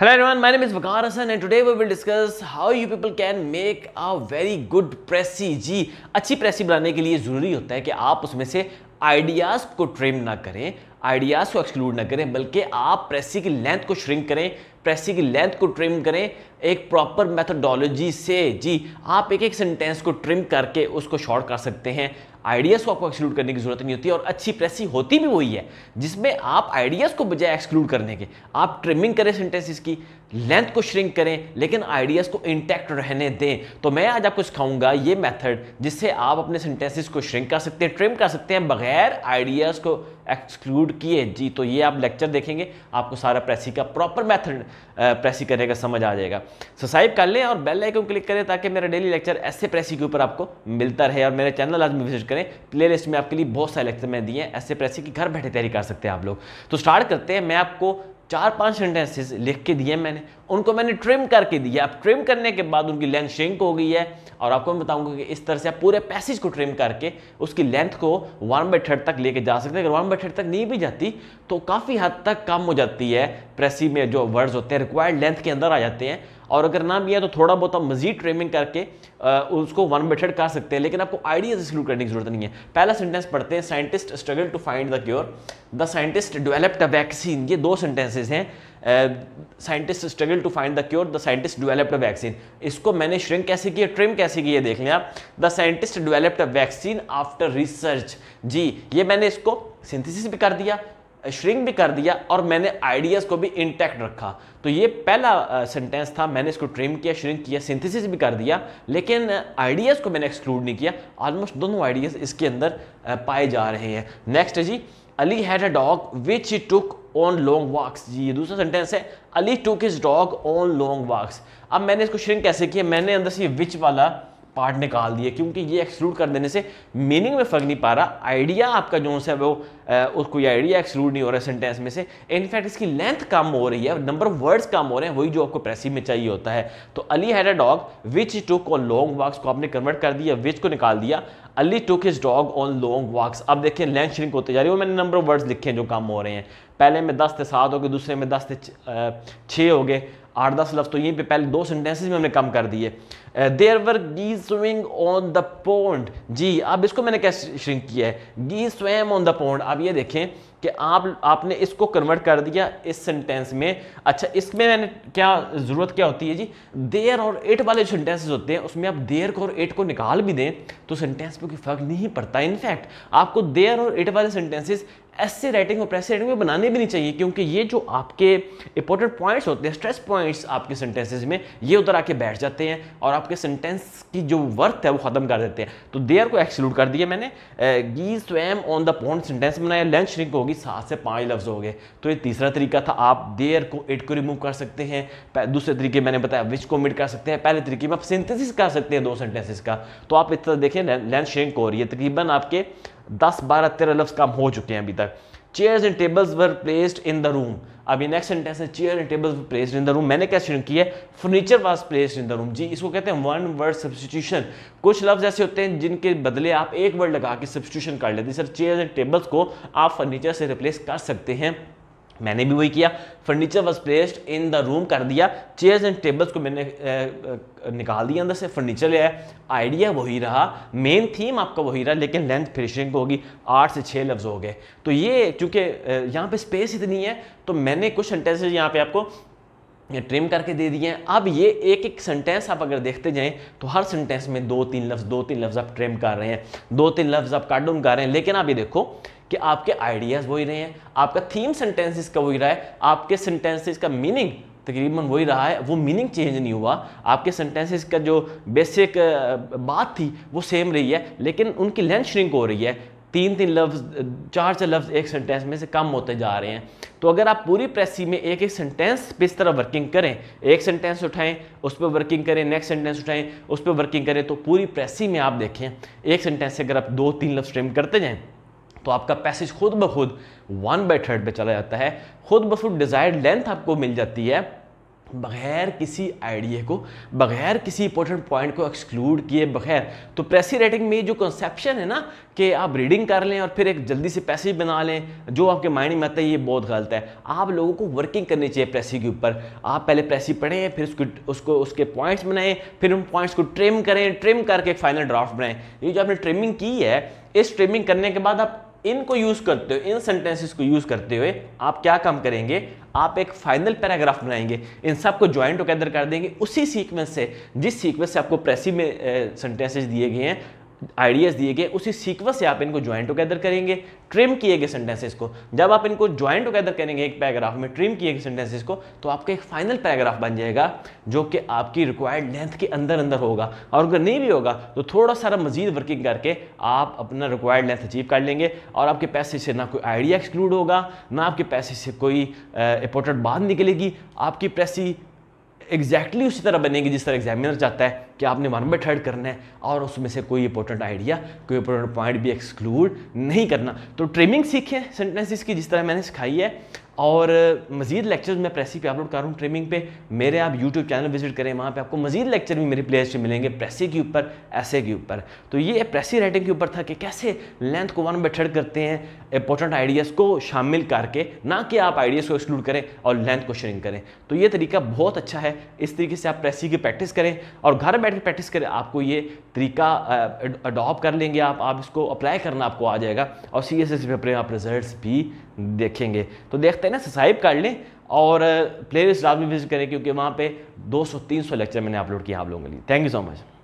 Hello everyone, my name is Vakar Hasan and today we will discuss how you people can make a very good pressy. जी अच्छी प्रेसी बनाने के लिए ज़रूरी होता है कि आप उसमें से आइडियाज़ को ट्रिम ना करें आइडियाज़ को एक्सक्लूड ना करें बल्कि आप प्रेसी की लेंथ को श्रिंक करें प्रेसी की लेंथ को ट्रिम करें एक प्रॉपर मेथडोलॉजी से जी आप एक एक सेंटेंस को ट्रिम करके उसको शॉर्ट कर सकते हैं आइडियाज़ को आपको एक्सक्लूड करने की जरूरत नहीं होती और अच्छी प्रेस ही होती भी वही है जिसमें आप आइडियाज़ को बजाय एक्सक्लूड करने के आप ट्रिमिंग करें सेंटेंसेस की लेंथ को श्रिंक करें लेकिन आइडियाज़ को इंटैक्ट रहने दें तो मैं आज आपको सिखाऊंगा ये मेथड जिससे आप अपने सेंटेंसेस को श्रिंक कर सकते हैं ट्रिम कर सकते हैं बगैर आइडियाज़ को एक्सक्लूड किए जी तो ये आप लेक्चर देखेंगे आपको सारा प्रेसी का प्रॉपर मेथड प्रेसी करने का समझ आ जाएगा सब्सक्राइब कर लें और बेल आइकन क्लिक करें ताकि मेरा डेली लेक्चर ऐसे प्रेसी के ऊपर आपको मिलता रहे और मेरे चैनल आज विजिट करें प्ले में आपके लिए बहुत सारे लेक्चर मैं दिए हैं ऐसे प्रेसी की घर बैठे तैयारी कर सकते हैं आप लोग तो स्टार्ट करते हैं मैं आपको चार पांच सेंटेंसेस लिख के दिए मैंने उनको मैंने ट्रिम करके दिया अब ट्रिम करने के बाद उनकी लेंथ श्रिंक हो गई है और आपको मैं बताऊंगा कि इस तरह से आप पूरे पैसेज को ट्रिम करके उसकी लेंथ को वन बाई थर्ड तक लेके जा सकते हैं अगर वन बाई थर्ड तक नहीं भी जाती तो काफ़ी हद तक कम हो जाती है प्रेसी में जो वर्ड्स होते हैं रिक्वायर्ड लेंथ के अंदर आ जाते हैं और अगर ना भी है तो थोड़ा बहुत आप मजीद ट्रेमिंग करके आ, उसको वन बेटेड कर सकते हैं लेकिन आपको आइडियाज इंक्लूड करने की जरूरत नहीं है पहला सेंटेंस पढ़ते हैं scientist struggle to find the cure the scientist developed a vaccine ये दो सेंटेंसेज हैं scientist struggle to find the cure the scientist developed a vaccine इसको मैंने श्रिंक कैसे किया ट्रिम कैसे किया देख लें आप the scientist developed a vaccine after research जी ये मैंने इसको सिंथेसिस भी कर दिया श्रिंक भी कर दिया और मैंने आइडियाज़ को भी इंटैक्ट रखा तो ये पहला सेंटेंस uh, था मैंने इसको ट्रिम किया श्रिंक किया सिंथेसिस भी कर दिया लेकिन आइडियाज़ uh, को मैंने एक्सक्लूड नहीं किया ऑलमोस्ट दोनों आइडियाज़ इसके अंदर uh, पाए जा रहे हैं नेक्स्ट जी Ali had a dog which he took on long walks जी ये दूसरा सेंटेंस है Ali took his dog on long walks अब मैंने इसको श्रिंक कैसे किया मैंने अंदर से विच वाला पार्ट निकाल दिए क्योंकि ये एक्सक्लूड कर देने से मीनिंग में फ़र्क नहीं पा रहा आइडिया आपका जो है वो ये आइडिया एक्सक्लूड नहीं हो रहा सेंटेंस में से इनफैक्ट इसकी लेंथ कम हो रही है नंबर ऑफ वर्ड्स कम हो रहे हैं वही जो आपको प्रेसिव में चाहिए होता है तो Ali had a dog which took on long walks को आपने कन्वर्ट कर दिया विच को निकाल दिया Ali took his dog on long walks अब देखिए लेंथ श्रिंक होते जा रही है वो मैंने नंबर ऑफ वर्ड्स लिखे हैं जो कम हो रहे हैं पहले में दस थे सात हो गए दूसरे में दस थे छः हो गए आठ दस लफ्ज़ तो यहीं पे पहले दो सेंटेंसेस में हमने कम कर दिए there were geese swing on the pond जी अब इसको मैंने कैसे श्रिंक किया है गी स्वयं ऑन द पोंड अब ये देखें कि आप आपने इसको कन्वर्ट कर दिया इस सेंटेंस में अच्छा इसमें मैंने क्या ज़रूरत क्या होती है जी देर और एट वाले जो सेंटेंसेज होते हैं उसमें आप देर को और एट को निकाल भी दें तो सेंटेंस में कोई फ़र्क नहीं पड़ता इनफैक्ट आपको देर और एट वाले सेंटेंसेज ऐसे राइटिंग और प्रेस राइटिंग में बनाने भी नहीं चाहिए क्योंकि ये जो आपके इंपॉर्टेंट पॉइंट्स होते हैं स्ट्रेस पॉइंट्स आपके सेंटेंसेज में ये उधर आके बैठ जाते हैं और आपके सेंटेंस की जो वर्थ है वो ख़त्म कर देते हैं तो देयर को एक्सक्लूड कर दिया मैंने geese swim on the point sentence बनाया लंच रिंक होगी सात से पाँच लफ्ज़ हो गए तो ये तीसरा तरीका था आप देयर को इट को रिमूव कर सकते हैं दूसरे तरीके मैंने बताया विच को मिट कर सकते हैं पहले तरीके में आप सिंथेसिस कर सकते हैं दो सेंटेंसेस का तो आप इस तरह देखें लेंथ श्रिंक और ये तकरीबन आपके दस बारह तेरह लफ्ज काम हो चुके हैं अभी तक chairs and tables were placed in the room अभी नेक्स्ट सेंटेंस है chair and tables placed in the room मैंने क्या शुरू किया है furniture was placed in the room जी इसको कहते हैं वन वर्ड सब्सटीट्यूशन कुछ लफ्ज ऐसे होते हैं जिनके बदले आप एक वर्ड लगा के सब्सटीट्यूशन कर लेते हैं सर चेयर एंड टेबल्स को आप फर्नीचर से रिप्लेस कर सकते हैं मैंने भी वही किया furniture was placed in the room कर दिया चेयर्स एंड टेबल्स को मैंने निकाल दिया अंदर से फर्नीचर ले आया आइडिया वही रहा मेन थीम आपका वही रहा लेकिन लेंथ फिनिशिंग होगी आठ से छः लफ्ज़ हो गए तो ये क्योंकि यहाँ पे स्पेस इतनी है तो मैंने कुछ सेंटेंसेज यहाँ पे आपको ट्रिम करके दे दिए हैं अब ये एक एक सेंटेंस आप अगर देखते जाएं तो हर सेंटेंस में दो तीन लफ्ज़ दो तीन लफ्ज़ आप ट्रिम कर रहे हैं दो तीन लफ्ज़ आप कार्डून कर रहे हैं लेकिन आप ये देखो कि आपके आइडियाज़ वही रहे हैं आपका थीम सेंटेंसेस का वही रहा है आपके सेंटेंसेस का मीनिंग तकरीबन वही रहा है वो मीनिंग चेंज नहीं हुआ आपके सेंटेंसेस का जो बेसिक बात थी वो सेम रही है लेकिन उनकी लेंथ श्रिंक हो रही है तीन तीन लफ्ज़ चार चार लफ्ज़ एक सेंटेंस में से कम होते जा रहे हैं तो अगर आप पूरी प्रेसी में एक एक सेंटेंस पे इस तरह वर्किंग करें एक सेंटेंस उठाएं उस पर वर्किंग करें नेक्स्ट सेंटेंस उठाएं उस पर वर्किंग करें तो पूरी प्रेसी में आप देखें एक सेंटेंस से अगर आप दो तीन लफ्ज़ ट्रेम करते जाएँ तो आपका पैसेज खुद ब खुद वन बाई थर्ड पर चला जाता है खुद ब खुद डिज़ायर्ड लेंथ आपको मिल जाती है बगैर किसी आइडिया को बगैर किसी इंपॉर्टेंट पॉइंट को एक्सक्लूड किए बगैर तो प्रेसी राइटिंग में जो कंसेप्शन है ना कि आप रीडिंग कर लें और फिर एक जल्दी से पैसे बना लें जो आपके माइंड में आता है ये बहुत गलत है आप लोगों को वर्किंग करनी चाहिए प्रेसी के ऊपर आप पहले प्रेसी पढ़ें फिर उसको उसको उसके पॉइंट्स बनाएं फिर उन पॉइंट्स को ट्रिम करें ट्रिम करके एक फाइनल ड्राफ्ट बनाएं ये जो आपने ट्रिमिंग की है इस ट्रिमिंग करने के बाद आप इनको यूज करते हुए इन सेंटेंसेस को यूज करते हुए आप क्या काम करेंगे आप एक फाइनल पैराग्राफ बनाएंगे इन सब को ज्वाइन टुगेदर कर देंगे उसी सीक्वेंस से जिस सीक्वेंस से आपको प्रेसी में सेंटेंसेस दिए गए हैं आइडियाज़ दिए गए उसी सीक्वेंस से आप इनको ज्वाइन टुगेदर करेंगे ट्रिम किए गए सेंटेंसेस को जब आप इनको ज्वाइन टुगेदर करेंगे एक पैराग्राफ में ट्रिम किए गए सेंटेंसेस को तो आपका एक फाइनल पैराग्राफ बन जाएगा जो कि आपकी रिक्वायर्ड लेंथ के अंदर अंदर होगा और अगर नहीं भी होगा तो थोड़ा सारा मजीद वर्किंग करके आप अपना रिक्वायर्ड लेंथ अचीव कर लेंगे और आपके पैसे से ना कोई आइडिया एक्सक्लूड होगा ना आपके पैसे से कोई इंपॉर्टेंट बात निकलेगी आपकी प्रेसी एग्जैक्टली उसी तरह बनेगी जिस तरह एग्जामिनर चाहता है कि आपने वन बाई थर्ड करना है और उसमें से कोई इंपॉर्टेंट आइडिया कोई इंपॉर्टेंट पॉइंट भी एक्सक्लूड नहीं करना तो ट्रिमिंग सीखें सेंटेंसेस की जिस तरह मैंने सिखाई है और मज़ीद लेक्चर्स मैं प्रेसी पे अपलोड कर रहा हूँ ट्रेमिंग पे मेरे आप यूट्यूब चैनल विजिट करें वहाँ पे आपको मज़ीद लेक्चर भी मेरे प्लेलिस्ट में मिलेंगे प्रेसी के ऊपर ऐसे के ऊपर तो ये प्रेसी राइटिंग के ऊपर था कि कैसे लेंथ को वन बैठ करते हैं इंपॉर्टेंट आइडियाज़ को शामिल करके ना कि आप आइडियाज़ को एक्सक्लूड करें और लेंथ को श्रिंक करें तो ये तरीका बहुत अच्छा है इस तरीके से आप प्रेसी की प्रैक्टिस करें और घर बैठ के प्रैक्टिस करें आपको ये तरीका अडॉप्ट कर लेंगे आप आप इसको अप्लाई करना आपको आ जाएगा और सी एस एस पेपर आप रिजल्ट भी देखेंगे तो देखते हैं ना सब्सक्राइब कर लें और प्ले लिस्ट आप भी विजिट करें क्योंकि वहाँ पे 200-300 लेक्चर मैंने अपलोड किया आप लोगों के लिए थैंक यू सो मच